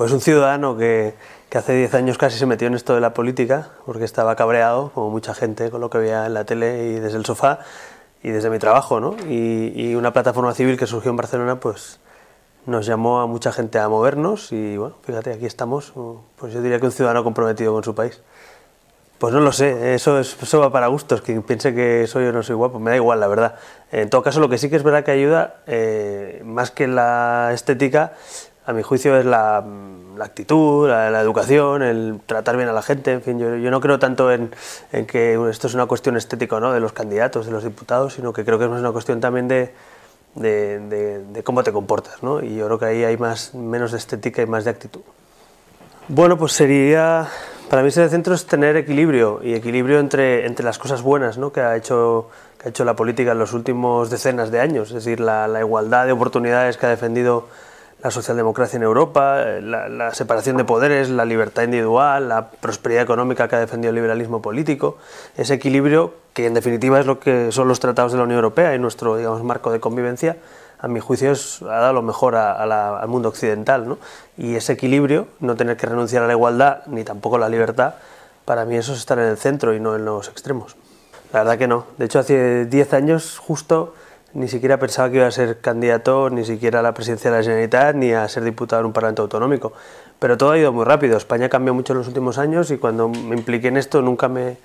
Pues un ciudadano que, hace 10 años casi se metió en esto de la política, porque estaba cabreado, como mucha gente, con lo que veía en la tele y desde el sofá y desde mi trabajo, ¿no? Y, una plataforma civil que surgió en Barcelona, pues nos llamó a mucha gente a movernos y bueno, fíjate, aquí estamos, pues yo diría que un ciudadano comprometido con su país. Pues no lo sé, eso, eso va para gustos, quien piense que soy o no soy guapo, me da igual, la verdad. En todo caso, lo que sí que es verdad que ayuda, eh, más que la estética, a mi juicio es la, actitud, la, educación, el tratar bien a la gente, en fin, yo, no creo tanto en, que esto es una cuestión estética ¿no? de los candidatos, de los diputados, sino que creo que es una cuestión también de, cómo te comportas, y yo creo que ahí hay más, menos estética y más de actitud. Bueno, pues sería, para mí ser de centro es tener equilibrio, y equilibrio entre, entre las cosas buenas ¿no? que ha hecho que ha hecho la política en los últimos decenas de años, es decir, la igualdad de oportunidades que ha defendido la socialdemocracia en Europa, eh, la, separación de poderes, la libertad individual, la prosperidad económica que ha defendido el liberalismo político, ese equilibrio que en definitiva es lo que son los tratados de la Unión Europea y nuestro digamos, marco de convivencia, a mi juicio es, ha dado lo mejor al mundo occidental. Y ese equilibrio, no tener que renunciar a la igualdad ni tampoco a la libertad, para mí eso es estar en el centro y no en los extremos. La verdad que no. De hecho, hace 10 años justo ni siquiera pensaba que iba a ser candidato ni siquiera a la presidencia de la Generalitat ni a ser diputado en un parlamento autonómico. Pero todo ha ido muy rápido. España cambió mucho en los últimos años y cuando me impliqué en esto nunca me,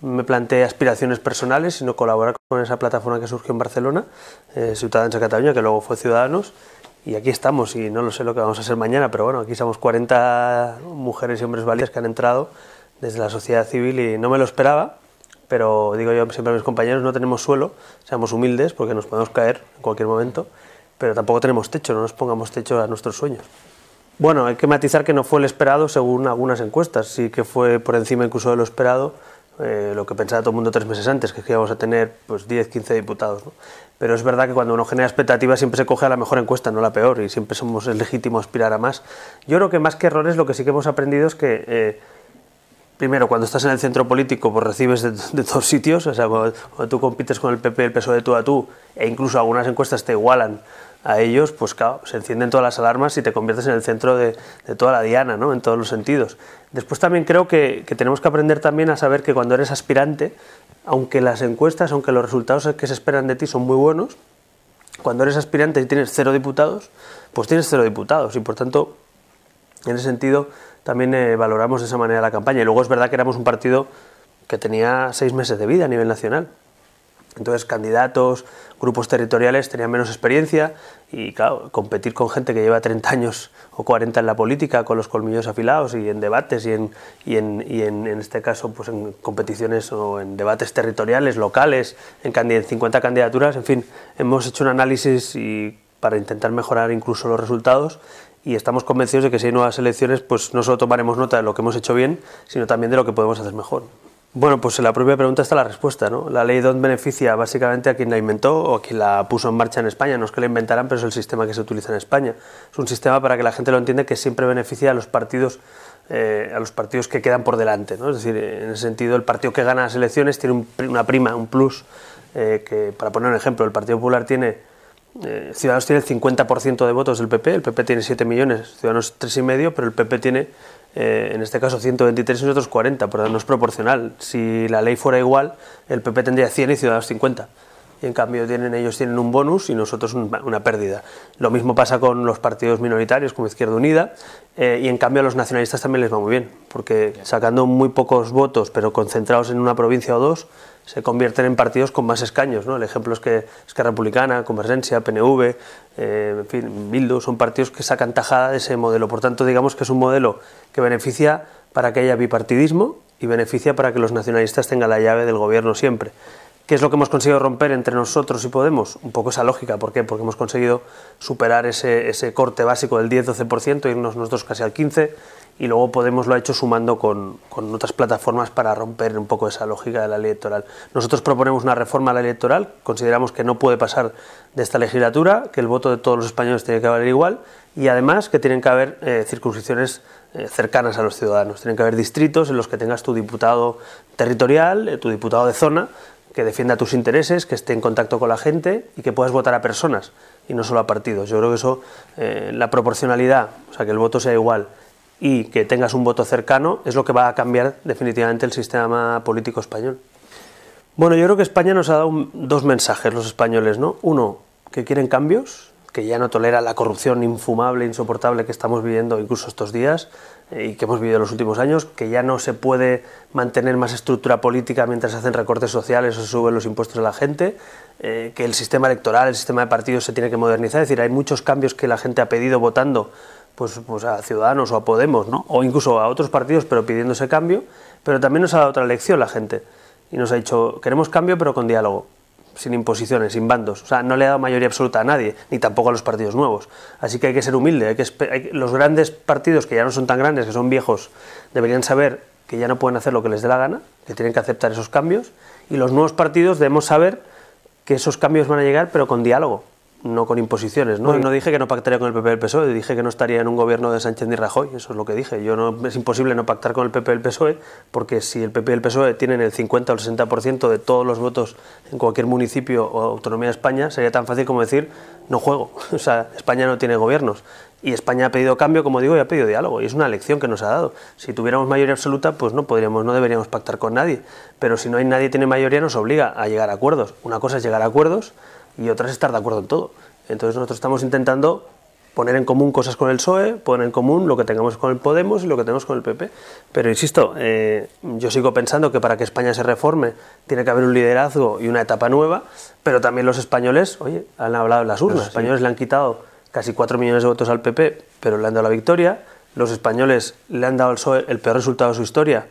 me planteé aspiraciones personales, sino colaborar con esa plataforma que surgió en Barcelona, eh, en de Cataluña, que luego fue Ciudadanos. Y aquí estamos, y no lo sé lo que vamos a hacer mañana, pero bueno, aquí somos 40 mujeres y hombres valientes que han entrado desde la sociedad civil y no me lo esperaba, pero digo yo siempre a mis compañeros, no tenemos suelo, seamos humildes porque nos podemos caer en cualquier momento, pero tampoco tenemos techo, no nos pongamos techo a nuestros sueños. Bueno, hay que matizar que no fue el esperado según algunas encuestas, sí que fue por encima incluso de lo esperado, eh, lo que pensaba todo el mundo tres meses antes, que íbamos a tener pues, 10, 15 diputados. ¿no? Pero es verdad que cuando uno genera expectativas siempre se coge a la mejor encuesta, no a la peor, y siempre somos legítimo aspirar a más. Yo creo que más que errores lo que sí que hemos aprendido es que... Eh, primero, cuando estás en el centro político, pues recibes de, todos sitios, o sea, cuando, tú compites con el PP, el PSOE de tú a tú, e incluso algunas encuestas te igualan a ellos, pues claro, se encienden todas las alarmas y te conviertes en el centro de, toda la diana, ¿no? En todos los sentidos. Después también creo que, que tenemos que aprender también a saber que cuando eres aspirante, aunque las encuestas, aunque los resultados que se esperan de ti son muy buenos, cuando eres aspirante y tienes cero diputados, pues tienes cero diputados y por tanto, en ese sentido, también eh, valoramos de esa manera la campaña. Y luego es verdad que éramos un partido que tenía seis meses de vida a nivel nacional. Entonces, candidatos, grupos territoriales tenían menos experiencia y, claro, competir con gente que lleva 30 años o 40 en la política, con los colmillos afilados y en debates y en, en, este caso, pues en competiciones o en debates territoriales, locales, en, 50 candidaturas, en fin, hemos hecho un análisis y para intentar mejorar incluso los resultados y estamos convencidos de que si hay nuevas elecciones, pues no solo tomaremos nota de lo que hemos hecho bien, sino también de lo que podemos hacer mejor. Bueno, pues en la propia pregunta está la respuesta, ¿no? La ley DON beneficia básicamente a quien la inventó o a quien la puso en marcha en España. No es que la inventaran, pero es el sistema que se utiliza en España. Es un sistema para que la gente lo entienda que siempre beneficia a los partidos, eh, a los partidos que quedan por delante, Es decir, en ese sentido, el partido que gana las elecciones tiene una prima, un plus, eh, que para poner un ejemplo, el Partido Popular tiene eh, Ciudadanos tiene el 50% de votos del PP, el PP tiene 7 millones, Ciudadanos 3,5, pero el PP tiene, eh, en este caso, 123 y nosotros 40, por lo no es proporcional. Si la ley fuera igual, el PP tendría 100 y Ciudadanos 50 en cambio tienen, ellos tienen un bonus y nosotros una pérdida. Lo mismo pasa con los partidos minoritarios como Izquierda Unida eh, y en cambio a los nacionalistas también les va muy bien, porque sacando muy pocos votos pero concentrados en una provincia o dos, se convierten en partidos con más escaños. El ejemplo es que Esquerra Republicana, Convergencia, PNV, eh, en fin, Bildu, son partidos que sacan tajada de ese modelo. Por tanto, digamos que es un modelo que beneficia para que haya bipartidismo y beneficia para que los nacionalistas tengan la llave del gobierno siempre. ¿Qué es lo que hemos conseguido romper entre nosotros y Podemos? Un poco esa lógica. ¿Por qué? Porque hemos conseguido superar ese, corte básico del 10-12%, irnos nosotros casi al 15%, y luego Podemos lo ha hecho sumando con, otras plataformas para romper un poco esa lógica de la ley electoral. Nosotros proponemos una reforma a la ley electoral, consideramos que no puede pasar de esta legislatura, que el voto de todos los españoles tiene que valer igual, y además que tienen que haber eh, circunscripciones eh, cercanas a los ciudadanos. Tienen que haber distritos en los que tengas tu diputado territorial, eh, tu diputado de zona, que defienda tus intereses, que esté en contacto con la gente y que puedas votar a personas y no solo a partidos. Yo creo que eso, eh, la proporcionalidad, o sea, que el voto sea igual y que tengas un voto cercano, es lo que va a cambiar definitivamente el sistema político español. Bueno, yo creo que España nos ha dado dos mensajes los españoles, ¿no? Uno, que quieren cambios que ya no tolera la corrupción infumable, insoportable que estamos viviendo incluso estos días eh, y que hemos vivido en los últimos años, que ya no se puede mantener más estructura política mientras se hacen recortes sociales o se suben los impuestos a la gente, eh, que el sistema electoral, el sistema de partidos se tiene que modernizar, es decir, hay muchos cambios que la gente ha pedido votando pues, pues a Ciudadanos o a Podemos, o incluso a otros partidos, pero pidiendo ese cambio, pero también nos ha dado otra lección la gente y nos ha dicho, queremos cambio pero con diálogo sin imposiciones, sin bandos. O sea, no le ha dado mayoría absoluta a nadie, ni tampoco a los partidos nuevos. Así que hay que ser humilde. Hay que los grandes partidos que ya no son tan grandes, que son viejos, deberían saber que ya no pueden hacer lo que les dé la gana, que tienen que aceptar esos cambios. Y los nuevos partidos debemos saber que esos cambios van a llegar, pero con diálogo, no con imposiciones, ¿no? no dije que no pactaría con el PP y el PSOE, dije que no estaría en un gobierno de Sánchez ni Rajoy, eso es lo que dije. Yo no, es imposible no pactar con el PP y PSOE, porque si el PP y e el PSOE tienen el 50 o el 60% de todos los votos en cualquier municipio o autonomía de España, sería tan fácil como decir, no juego, o sea, España no tiene gobiernos. Y España ha pedido cambio, como digo, y ha pedido diálogo. Y es una lección que nos ha dado. Si tuviéramos mayoría absoluta, pues no podríamos, no deberíamos pactar con nadie. Pero si no hay nadie tiene mayoría, nos obliga a llegar a acuerdos. Una cosa es llegar a acuerdos, y otras estar de acuerdo en todo. Entonces nosotros estamos intentando poner en común cosas con el PSOE, poner en común lo que tengamos con el Podemos y lo que tenemos con el PP. Pero insisto, eh, yo sigo pensando que para que España se reforme tiene que haber un liderazgo y una etapa nueva, pero también los españoles, oye, han hablado en las urnas, los españoles le han quitado casi 4 millones de votos al PP, pero le han dado la victoria, los españoles le han dado al PSOE el peor resultado de su historia,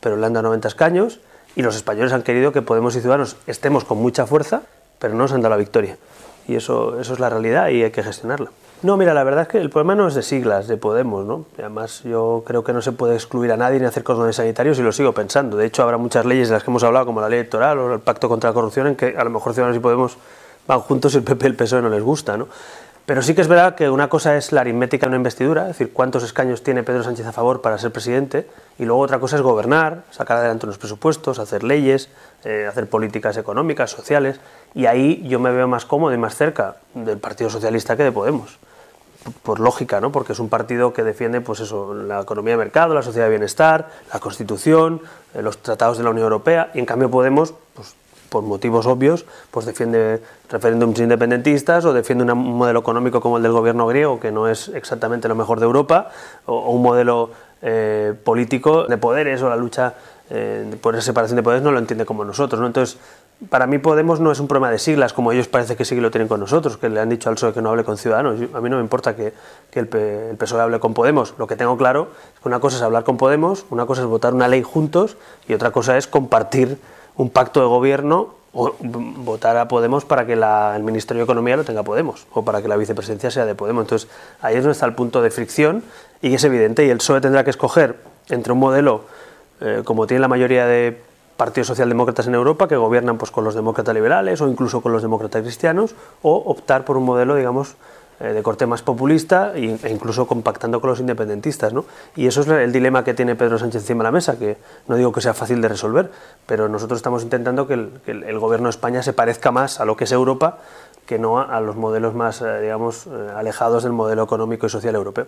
pero le han dado 90 escaños, y los españoles han querido que Podemos y Ciudadanos estemos con mucha fuerza pero no nos han dado la victoria. Y eso, eso es la realidad y hay que gestionarla. No, mira, la verdad es que el problema no es de siglas, de Podemos, ¿no? Además, yo creo que no se puede excluir a nadie ni hacer de sanitarios y lo sigo pensando. De hecho, habrá muchas leyes de las que hemos hablado, como la ley electoral o el pacto contra la corrupción, en que a lo mejor Ciudadanos y Podemos van juntos y el PP y el PSOE no les gusta, ¿no? Pero sí que es verdad que una cosa es la aritmética de una investidura, es decir, cuántos escaños tiene Pedro Sánchez a favor para ser presidente, y luego otra cosa es gobernar, sacar adelante unos presupuestos, hacer leyes, eh, hacer políticas económicas, sociales, y ahí yo me veo más cómodo y más cerca del Partido Socialista que de Podemos. Por lógica, ¿no? Porque es un partido que defiende, pues eso, la economía de mercado, la sociedad de bienestar, la Constitución, eh, los tratados de la Unión Europea, y en cambio Podemos, pues por motivos obvios, pues defiende referéndums independentistas o defiende un modelo económico como el del gobierno griego, que no es exactamente lo mejor de Europa, o, un modelo eh, político de poderes o la lucha eh, por esa separación de poderes no lo entiende como nosotros. Entonces, para mí Podemos no es un problema de siglas, como ellos parece que sí que lo tienen con nosotros, que le han dicho al PSOE que no hable con Ciudadanos. a mí no me importa que, el, el, PSOE hable con Podemos. Lo que tengo claro es que una cosa es hablar con Podemos, una cosa es votar una ley juntos y otra cosa es compartir un pacto de gobierno o votar a Podemos para que el Ministerio de Economía lo tenga Podemos o para que la vicepresidencia sea de Podemos. Entonces, ahí es donde está el punto de fricción y es evidente. Y el PSOE tendrá que escoger entre un modelo, eh, como tiene la mayoría de partidos socialdemócratas en Europa, que gobiernan pues, con los demócratas liberales o incluso con los demócratas cristianos, o optar por un modelo, digamos, eh, de corte más populista e, e incluso compactando con los independentistas. ¿no? Y eso es el dilema que tiene Pedro Sánchez encima de la mesa, que no digo que sea fácil de resolver, pero nosotros estamos intentando que el, gobierno de España se parezca más a lo que es Europa que no a, los modelos más, eh, digamos, eh, alejados del modelo económico y social europeo.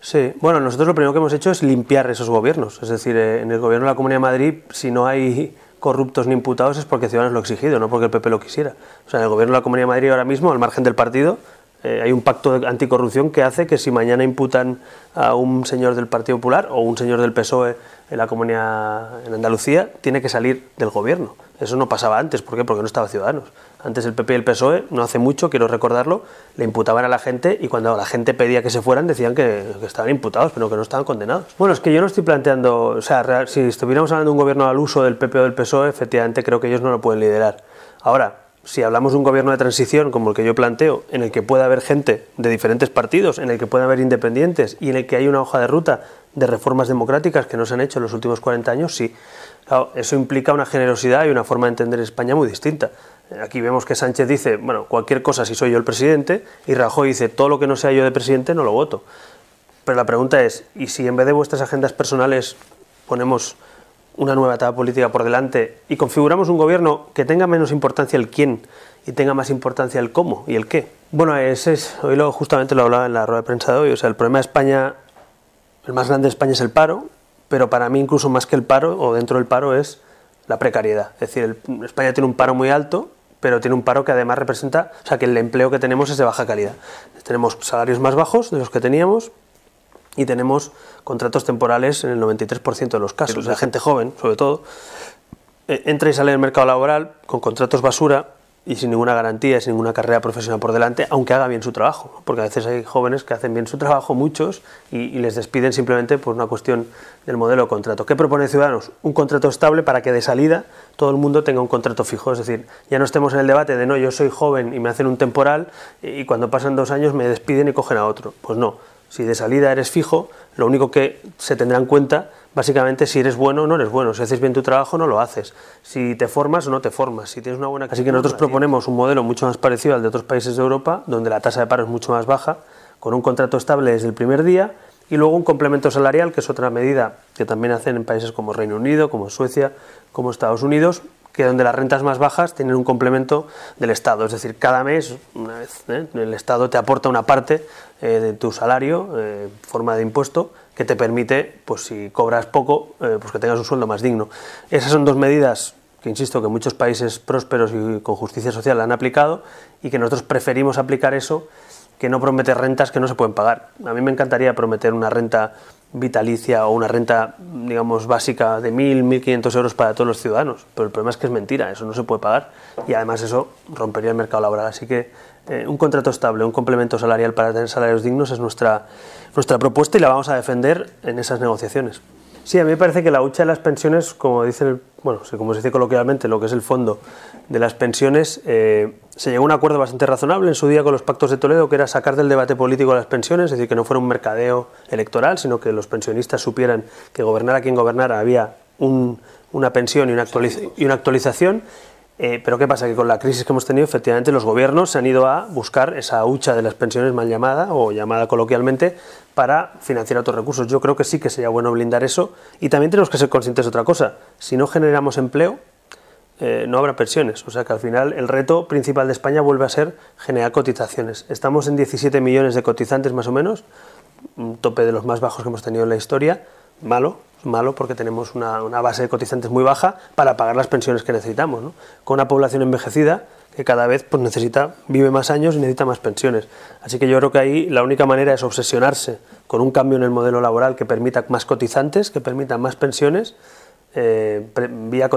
Sí, bueno, nosotros lo primero que hemos hecho es limpiar esos gobiernos. Es decir, en el gobierno de la Comunidad de Madrid, si no hay corruptos ni imputados es porque Ciudadanos lo ha exigido, no porque el PP lo quisiera. O sea, en el gobierno de la Comunidad de Madrid ahora mismo, al margen del partido, eh, hay un pacto anticorrupción que hace que si mañana imputan a un señor del Partido Popular o un señor del PSOE en la comunidad en Andalucía, tiene que salir del gobierno. Eso no pasaba antes, ¿por qué? Porque no estaba Ciudadanos. Antes el PP y el PSOE, no hace mucho, quiero recordarlo, le imputaban a la gente y cuando la gente pedía que se fueran decían que, que estaban imputados, pero que no estaban condenados. Bueno, es que yo no estoy planteando, o sea, si estuviéramos hablando de un gobierno al uso del PP o del PSOE, efectivamente creo que ellos no lo pueden liderar. Ahora, si hablamos de un gobierno de transición como el que yo planteo, en el que pueda haber gente de diferentes partidos, en el que pueda haber independientes y en el que hay una hoja de ruta de reformas democráticas que no se han hecho en los últimos 40 años, sí. eso implica una generosidad y una forma de entender España muy distinta. Aquí vemos que Sánchez dice, bueno, cualquier cosa si soy yo el presidente, y Rajoy dice, todo lo que no sea yo de presidente no lo voto. Pero la pregunta es, ¿y si en vez de vuestras agendas personales ponemos una nueva etapa política por delante y configuramos un gobierno que tenga menos importancia el quién y tenga más importancia el cómo y el qué. Bueno, ese es, hoy lo, justamente lo hablaba en la rueda de prensa de hoy, o sea, el problema de España, el más grande de España es el paro, pero para mí incluso más que el paro o dentro del paro es la precariedad. Es decir, España tiene un paro muy alto, pero tiene un paro que además representa, o sea, que el empleo que tenemos es de baja calidad. Tenemos salarios más bajos de los que teníamos, y tenemos contratos temporales en el 93% de los casos. La gente joven, sobre todo, eh, entra y sale del mercado laboral con contratos basura y sin ninguna garantía, sin ninguna carrera profesional por delante, aunque haga bien su trabajo, porque a veces hay jóvenes que hacen bien su trabajo, muchos, y, les despiden simplemente por una cuestión del modelo de contrato. ¿Qué propone Ciudadanos? Un contrato estable para que de salida todo el mundo tenga un contrato fijo, es decir, ya no estemos en el debate de no, yo soy joven y me hacen un temporal y cuando pasan dos años me despiden y cogen a otro. Pues no, si de salida eres fijo, lo único que se tendrá en cuenta básicamente si eres bueno o no eres bueno, si haces bien tu trabajo no lo haces, si te formas o no te formas, si tienes una buena... Así que nosotros proponemos un modelo mucho más parecido al de otros países de Europa, donde la tasa de paro es mucho más baja, con un contrato estable desde el primer día y luego un complemento salarial, que es otra medida que también hacen en países como Reino Unido, como Suecia, como Estados Unidos, que donde las rentas más bajas tienen un complemento del Estado, es decir, cada mes, una vez, ¿eh? el Estado te aporta una parte eh, de tu salario, eh, forma de impuesto, que te permite, pues si cobras poco, eh, pues que tengas un sueldo más digno. Esas son dos medidas que insisto que muchos países prósperos y con justicia social han aplicado y que nosotros preferimos aplicar eso que no prometer rentas que no se pueden pagar. A mí me encantaría prometer una renta vitalicia o una renta, digamos, básica de 1.000, 1.500 euros para todos los ciudadanos. Pero el problema es que es mentira, eso no se puede pagar y además eso rompería el mercado laboral. Así que eh, un contrato estable, un complemento salarial para tener salarios dignos es nuestra, nuestra propuesta y la vamos a defender en esas negociaciones. Sí, a mí me parece que la hucha de las pensiones, como dice, bueno, como se dice coloquialmente, lo que es el fondo de las pensiones, eh, se llegó a un acuerdo bastante razonable en su día con los pactos de Toledo, que era sacar del debate político las pensiones, es decir, que no fuera un mercadeo electoral, sino que los pensionistas supieran que gobernara quien gobernara había una pensión y una actualización eh, pero ¿qué pasa? Que con la crisis que hemos tenido, efectivamente, los gobiernos se han ido a buscar esa hucha de las pensiones mal llamada o llamada coloquialmente para financiar otros recursos. Yo creo que sí que sería bueno blindar eso y también tenemos que ser conscientes de otra cosa. Si no generamos empleo, eh, no habrá pensiones. O sea que al final el reto principal de España vuelve a ser generar cotizaciones. Estamos en 17 millones de cotizantes más o menos, un tope de los más bajos que hemos tenido en la historia malo, malo porque tenemos una, base de cotizantes muy baja para pagar las pensiones que necesitamos. ¿no? Con una población envejecida que cada vez pues, necesita, vive más años y necesita más pensiones. Así que yo creo que ahí la única manera es obsesionarse con un cambio en el modelo laboral que permita más cotizantes, que permita más pensiones eh, vía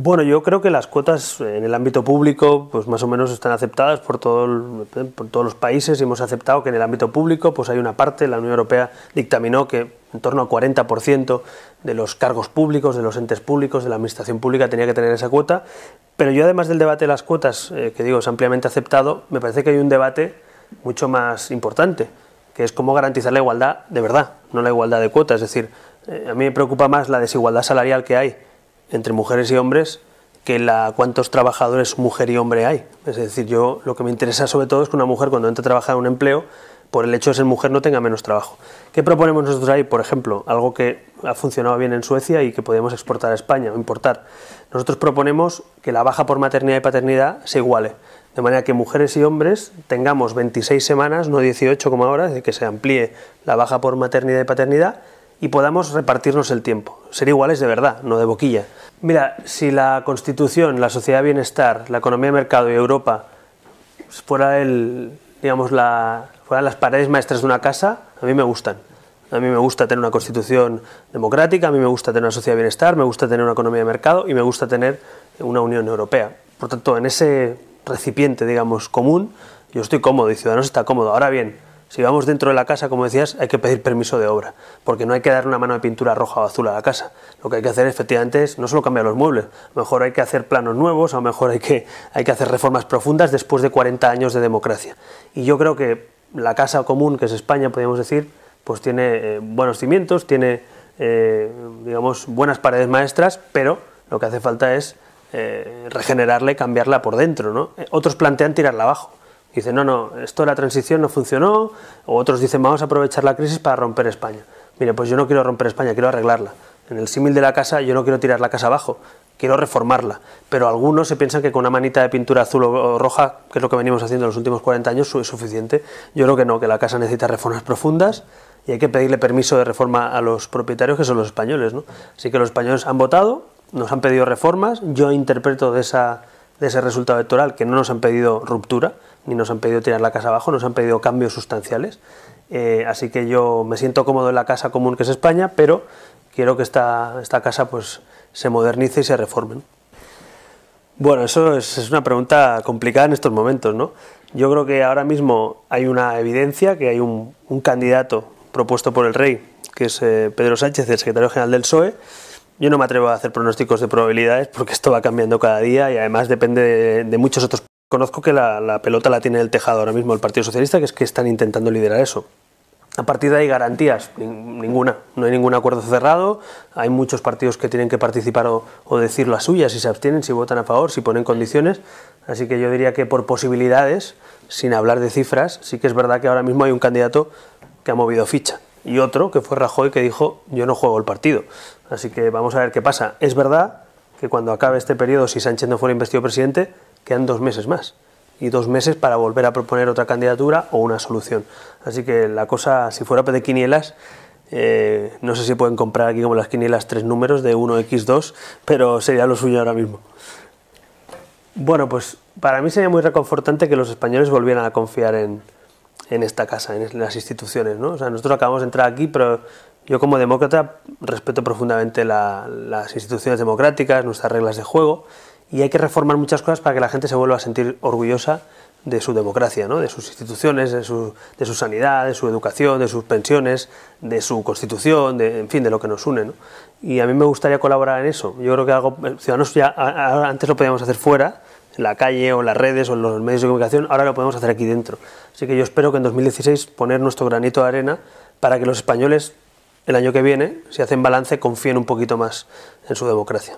Bueno, yo creo que las cuotas en el ámbito público, pues más o menos están aceptadas por, todos los países y hemos aceptado que en el ámbito público, pues hay una parte, la Unión Europea dictaminó que en torno al 40% de los cargos públicos, de los entes públicos, de la administración pública tenía que tener esa cuota. Pero yo, además del debate de las cuotas, eh, que digo, es ampliamente aceptado, me parece que hay un debate mucho más importante, que es cómo garantizar la igualdad de verdad, no la igualdad de cuotas. Es decir, eh, a mí me preocupa más la desigualdad salarial que hay entre mujeres y hombres que la cuántos trabajadores mujer y hombre hay. Es decir, yo lo que me interesa sobre todo es que una mujer cuando entre a trabajar en un empleo, por el hecho de ser mujer no tenga menos trabajo. ¿Qué proponemos nosotros ahí? Por ejemplo, algo que ha funcionado bien en Suecia y que podemos exportar a España o importar. Nosotros proponemos que la baja por maternidad y paternidad se iguale, de manera que mujeres y hombres tengamos 26 semanas, no 18 como ahora, de que se amplíe la baja por maternidad y paternidad y podamos repartirnos el tiempo. Ser iguales de verdad, no de boquilla. Mira, si la Constitución, la sociedad de bienestar, la economía de mercado y Europa fuera el, digamos, la, fueran las paredes maestras de una casa, a mí me gustan. A mí me gusta tener una constitución democrática, a mí me gusta tener una sociedad de bienestar, me gusta tener una economía de mercado y me gusta tener una Unión Europea. Por tanto, en ese recipiente, digamos, común, yo estoy cómodo y Ciudadanos está cómodo. Ahora bien, si vamos dentro de la casa, como decías, hay que pedir permiso de obra, porque no hay que dar una mano de pintura roja o azul a la casa. Lo que hay que hacer efectivamente es no solo cambiar los muebles, a lo mejor hay que hacer planos nuevos, a lo mejor hay que, hay que hacer reformas profundas después de 40 años de democracia. Y yo creo que la casa común, que es España, podríamos decir, pues tiene eh, buenos cimientos, tiene, eh, digamos, buenas paredes maestras, pero lo que hace falta es eh, regenerarla y cambiarla por dentro. ¿no? Otros plantean tirarla abajo dicen, no, no, esto de la transición no funcionó, o otros dicen, vamos a aprovechar la crisis para romper España. Mire, pues yo no quiero romper España, quiero arreglarla. En el símil de la casa, yo no quiero tirar la casa abajo, quiero reformarla. Pero algunos se piensan que con una manita de pintura azul o roja, que es lo que venimos haciendo en los últimos 40 años, es suficiente. Yo creo que no, que la casa necesita reformas profundas y hay que pedirle permiso de reforma a los propietarios, que son los españoles. ¿no? Así que los españoles han votado, nos han pedido reformas, yo interpreto de, de ese resultado electoral que no nos han pedido ruptura, ni nos han pedido tirar la casa abajo, nos han pedido cambios sustanciales. Eh, así que yo me siento cómodo en la casa común que es España, pero quiero que esta, esta casa pues, se modernice y se reforme. Bueno, eso es, una pregunta complicada en estos momentos. ¿no? Yo creo que ahora mismo hay una evidencia, que hay un, candidato propuesto por el rey, que es eh, Pedro Sánchez, el secretario general del PSOE, yo no me atrevo a hacer pronósticos de probabilidades porque esto va cambiando cada día y además depende de muchos otros Conozco que la, pelota la tiene el tejado ahora mismo el Partido Socialista, que es que están intentando liderar eso. A partir de ahí, garantías, ninguna. No hay ningún acuerdo cerrado. Hay muchos partidos que tienen que participar o, o, decir la suya, si se abstienen, si votan a favor, si ponen condiciones. Así que yo diría que por posibilidades, sin hablar de cifras, sí que es verdad que ahora mismo hay un candidato que ha movido ficha. Y otro, que fue Rajoy, que dijo, yo no juego el partido. Así que vamos a ver qué pasa. Es verdad que cuando acabe este periodo, si Sánchez no fuera investido presidente, quedan dos meses más y dos meses para volver a proponer otra candidatura o una solución. Así que la cosa, si fuera de quinielas, eh, no sé si pueden comprar aquí como las quinielas tres números de 1x2, pero sería lo suyo ahora mismo. Bueno, pues para mí sería muy reconfortante que los españoles volvieran a confiar en, esta casa, en las instituciones. ¿no? O sea, nosotros acabamos de entrar aquí, pero yo como demócrata respeto profundamente las instituciones democráticas, nuestras reglas de juego y hay que reformar muchas cosas para que la gente se vuelva a sentir orgullosa de su democracia, de sus instituciones, de su, sanidad, de su educación, de sus pensiones, de su constitución, en fin, de lo que nos une. Y a mí me gustaría colaborar en eso. Yo creo que algo, eh, ciudadanos antes lo podíamos hacer fuera, en la calle o en las redes o en los medios de comunicación, ahora lo podemos hacer aquí dentro. Así que yo espero que en 2016 poner nuestro granito de arena para que los españoles el año que viene, si hacen balance, confíen un poquito más en su democracia.